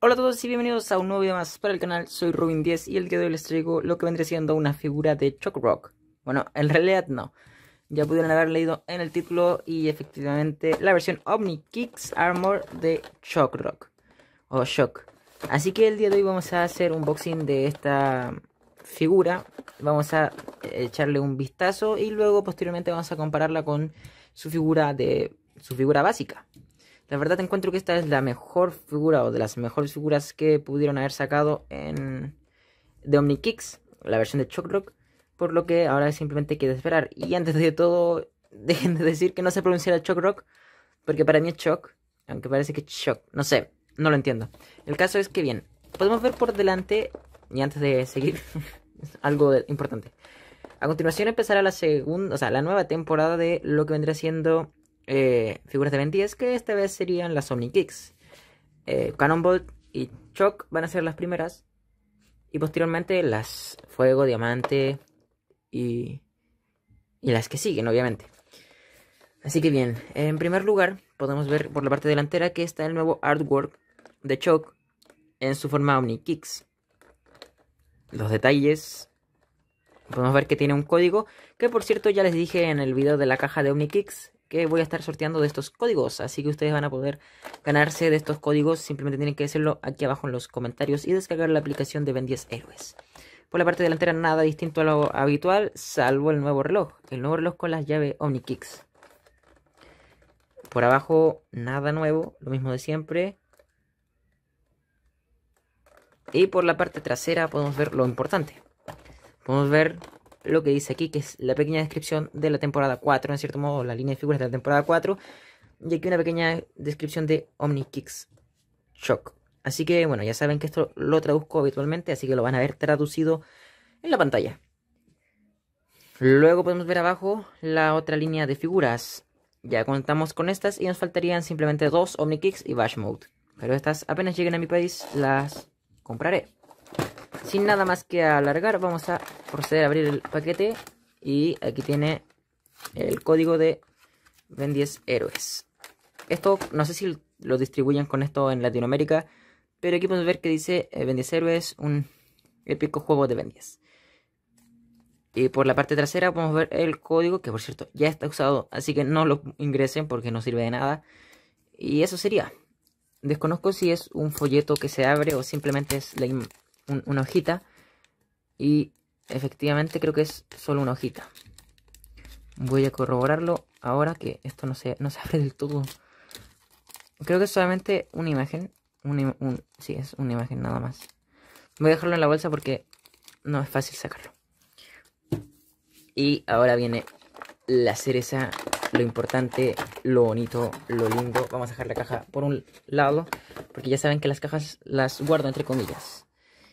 Hola a todos y bienvenidos a un nuevo video más para el canal, soy Rubin10 y el día de hoy les traigo lo que vendría siendo una figura de Shock Rock. Bueno, en realidad no, ya pudieron haber leído en el título y efectivamente la versión Omni Kicks Armor de Shock Rock o Shock. Así que el día de hoy vamos a hacer un unboxing de esta figura, vamos a echarle un vistazo y luego posteriormente vamos a compararla con su figura de su figura básica. La verdad encuentro que esta es la mejor figura o de las mejores figuras que pudieron haber sacado en de kicks la versión de Choc-Rock. por lo que ahora simplemente queda esperar. Y antes de todo, dejen de decir que no se Chuck rock porque para mí es Choc, aunque parece que es Choc, no sé, no lo entiendo. El caso es que bien, podemos ver por delante, y antes de seguir, algo importante. A continuación empezará la segunda, o sea, la nueva temporada de lo que vendrá siendo eh, figuras de Ben que esta vez serían las Omni Kicks. Eh, Cannonbolt y Chuck van a ser las primeras. Y posteriormente las Fuego, Diamante y, y las que siguen, obviamente. Así que bien, en primer lugar podemos ver por la parte delantera que está el nuevo artwork de Chuck. en su forma Omni Kicks. Los detalles podemos ver que tiene un código que por cierto ya les dije en el video de la caja de Omni-Kicks que voy a estar sorteando de estos códigos. Así que ustedes van a poder ganarse de estos códigos. Simplemente tienen que hacerlo aquí abajo en los comentarios y descargar la aplicación de Ben 10 Héroes. Por la parte delantera nada distinto a lo habitual, salvo el nuevo reloj. El nuevo reloj con las llaves OmniKicks. Por abajo nada nuevo, lo mismo de siempre. Y por la parte trasera podemos ver lo importante. Podemos ver lo que dice aquí, que es la pequeña descripción de la temporada 4, en cierto modo, la línea de figuras de la temporada 4. Y aquí una pequeña descripción de Omni-Kicks Shock. Así que bueno, ya saben que esto lo traduzco habitualmente, así que lo van a ver traducido en la pantalla. Luego podemos ver abajo la otra línea de figuras. Ya contamos con estas y nos faltarían simplemente dos Omni-Kicks y Bash Mode. Pero estas apenas lleguen a mi país las compraré. Sin nada más que alargar, vamos a proceder a abrir el paquete y aquí tiene el código de Ben 10 Héroes. Esto no sé si lo distribuyen con esto en Latinoamérica, pero aquí podemos ver que dice eh, Ben 10 Héroes, un épico juego de Ben Y por la parte trasera podemos ver el código, que por cierto ya está usado, así que no lo ingresen porque no sirve de nada. Y eso sería. Desconozco si es un folleto que se abre o simplemente es una hojita. Y efectivamente creo que es solo una hojita. Voy a corroborarlo ahora que esto no se, no abre del todo. Creo que es solamente una imagen. sí, es una imagen nada más. Voy a dejarlo en la bolsa porque no es fácil sacarlo. Y ahora viene la cereza, lo importante, lo bonito, lo lindo. Vamos a dejar la caja por un lado, porque ya saben que las cajas las guardo entre comillas.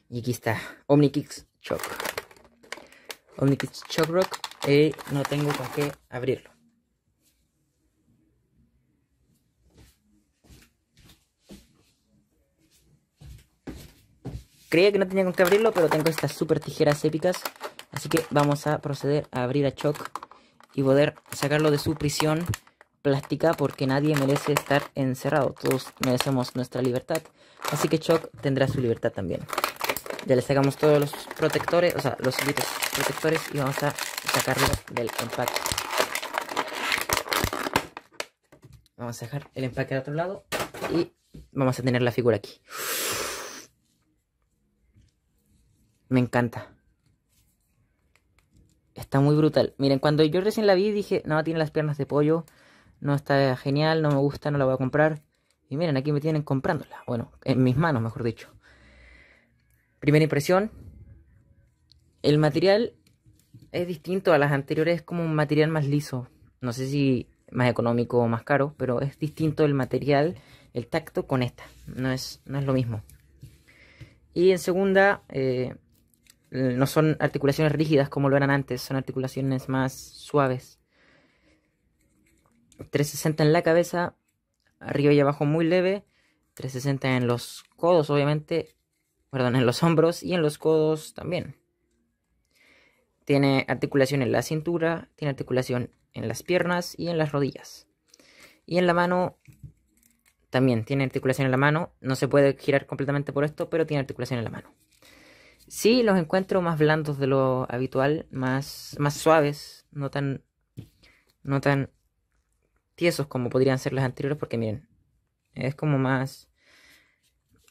Y aquí está, Omnikix Choc. Chuck Rock y eh, no tengo con qué abrirlo. Creía que no tenía con qué abrirlo, pero tengo estas super tijeras épicas. Así que vamos a proceder a abrir a Choc y poder sacarlo de su prisión plástica porque nadie merece estar encerrado. Todos merecemos nuestra libertad. Así que Choc tendrá su libertad también. Ya le sacamos todos los protectores, o sea, los hilitos protectores y vamos a sacarlos del empaque. Vamos a dejar el empaque al otro lado y vamos a tener la figura aquí. Me encanta. Está muy brutal. Miren, cuando yo recién la vi dije, no, tiene las piernas de pollo, no está genial, no me gusta, no la voy a comprar. Y miren, aquí me tienen comprándola. Bueno, en mis manos, mejor dicho. Primera impresión, el material es distinto a las anteriores, es como un material más liso, no sé si más económico o más caro, pero es distinto el material, el tacto con esta, no es, no es lo mismo. Y en segunda, eh, no son articulaciones rígidas como lo eran antes, son articulaciones más suaves. 360 en la cabeza, arriba y abajo muy leve, 360 en los codos obviamente, perdón, en los hombros y en los codos también. Tiene articulación en la cintura, tiene articulación en las piernas y en las rodillas. Y en la mano también tiene articulación en la mano. No se puede girar completamente por esto, pero tiene articulación en la mano. Sí, los encuentro más blandos de lo habitual, más, más suaves, no tan, no tan tiesos como podrían ser los anteriores, porque miren, es como más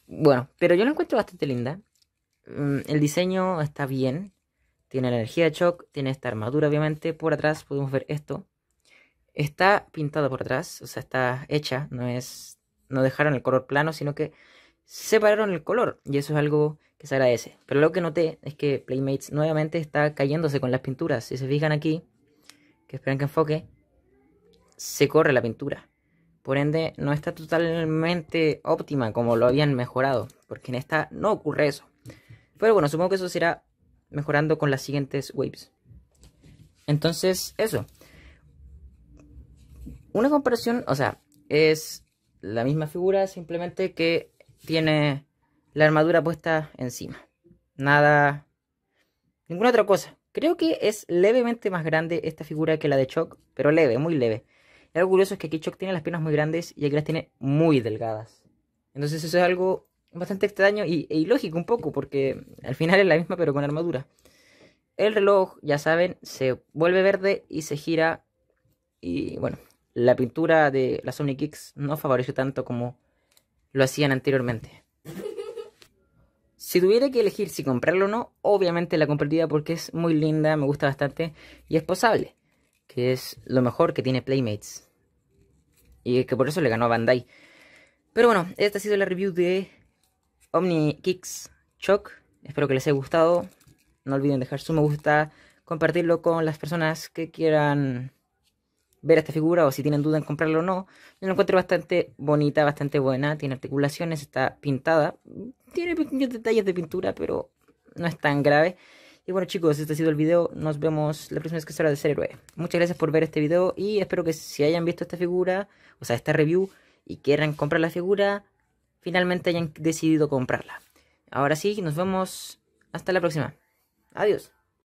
bueno, pero yo la encuentro bastante linda. Mm, el diseño está bien. Tiene la energía de shock, tiene esta armadura obviamente. Por atrás podemos ver esto. Está pintada por atrás, o sea, está hecha. No es, no dejaron el color plano, sino que separaron el color. Y eso es algo que se agradece. Pero lo que noté es que Playmates nuevamente está cayéndose con las pinturas. Si se fijan aquí, que esperan que enfoque, se corre la pintura. Por ende, no está totalmente óptima como lo habían mejorado, porque en esta no ocurre eso. Pero bueno, supongo que eso será mejorando con las siguientes waves. Entonces, eso. Una comparación, o sea, es la misma figura, simplemente que tiene la armadura puesta encima. Nada. Ninguna otra cosa. Creo que es levemente más grande esta figura que la de Shock, pero leve, muy leve algo curioso es que Kichok tiene las piernas muy grandes y aquí las tiene muy delgadas. Entonces eso es algo bastante extraño y, e ilógico un poco, porque al final es la misma pero con armadura. El reloj, ya saben, se vuelve verde y se gira. Y bueno, la pintura de las Sonic Kicks no favoreció tanto como lo hacían anteriormente. Si tuviera que elegir si comprarlo o no, obviamente la compraría porque es muy linda, me gusta bastante y es posable que es lo mejor que tiene Playmates. Y que por eso le ganó a Bandai. Pero bueno, esta ha sido la review de Omni Kicks Shock. Espero que les haya gustado. No olviden dejar su me gusta, compartirlo con las personas que quieran ver esta figura o si tienen duda en comprarlo o no. Yo la encuentro bastante bonita, bastante buena. Tiene articulaciones, está pintada. Tiene pequeños detalles de pintura, pero no es tan grave. Y bueno chicos, este ha sido el video. Nos vemos la próxima vez que será de ser héroe. Muchas gracias por ver este video y espero que si hayan visto esta figura, o sea, esta review, y quieran comprar la figura, finalmente hayan decidido comprarla. Ahora sí, nos vemos. Hasta la próxima. Adiós.